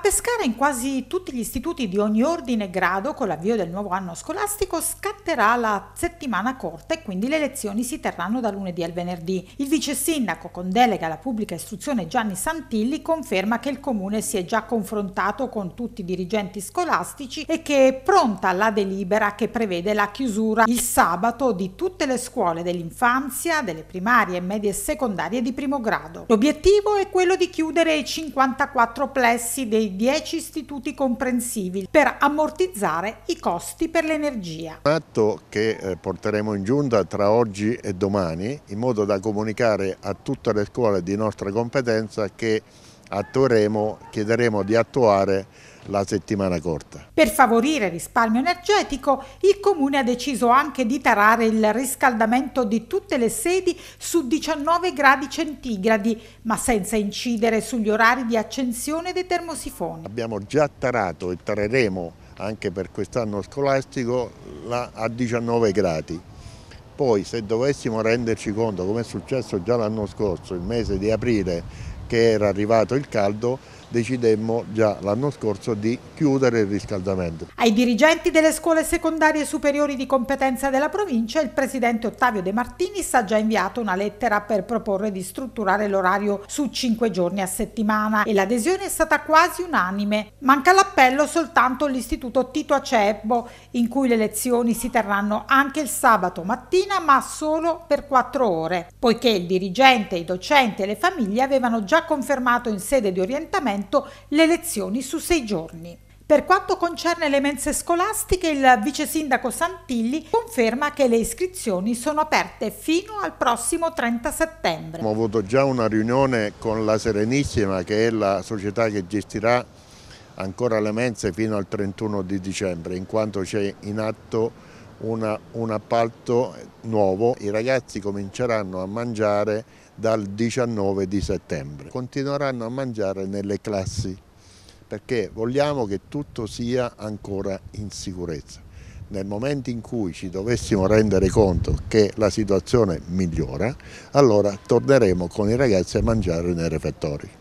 Pescara in quasi tutti gli istituti di ogni ordine e grado con l'avvio del nuovo anno scolastico scatterà la settimana corta e quindi le lezioni si terranno da lunedì al venerdì. Il vice sindaco con delega alla pubblica istruzione Gianni Santilli conferma che il comune si è già confrontato con tutti i dirigenti scolastici e che è pronta la delibera che prevede la chiusura il sabato di tutte le scuole dell'infanzia, delle primarie, medie e secondarie di primo grado. L'obiettivo è quello di chiudere i 54 plessi dei 10 istituti comprensivi per ammortizzare i costi per l'energia. Un atto che eh, porteremo in giunta tra oggi e domani in modo da comunicare a tutte le scuole di nostra competenza che attueremo, chiederemo di attuare la settimana corta. Per favorire il risparmio energetico, il Comune ha deciso anche di tarare il riscaldamento di tutte le sedi su 19 gradi centigradi, ma senza incidere sugli orari di accensione dei termosifoni. Abbiamo già tarato e tareremo anche per quest'anno scolastico a 19 gradi. Poi se dovessimo renderci conto, come è successo già l'anno scorso, il mese di aprile, che era arrivato il caldo decidemmo già l'anno scorso di chiudere il riscaldamento. Ai dirigenti delle scuole secondarie superiori di competenza della provincia il presidente Ottavio De Martinis ha già inviato una lettera per proporre di strutturare l'orario su cinque giorni a settimana e l'adesione è stata quasi unanime. Manca l'appello soltanto l'istituto Tito Acebbo in cui le lezioni si terranno anche il sabato mattina ma solo per quattro ore poiché il dirigente, i docenti e le famiglie avevano già confermato in sede di orientamento le lezioni su sei giorni. Per quanto concerne le mense scolastiche, il vice sindaco Santilli conferma che le iscrizioni sono aperte fino al prossimo 30 settembre. Ho avuto già una riunione con la Serenissima, che è la società che gestirà ancora le mense fino al 31 di dicembre, in quanto c'è in atto una, un appalto nuovo, i ragazzi cominceranno a mangiare dal 19 di settembre, continueranno a mangiare nelle classi perché vogliamo che tutto sia ancora in sicurezza. Nel momento in cui ci dovessimo rendere conto che la situazione migliora, allora torneremo con i ragazzi a mangiare nei refettori.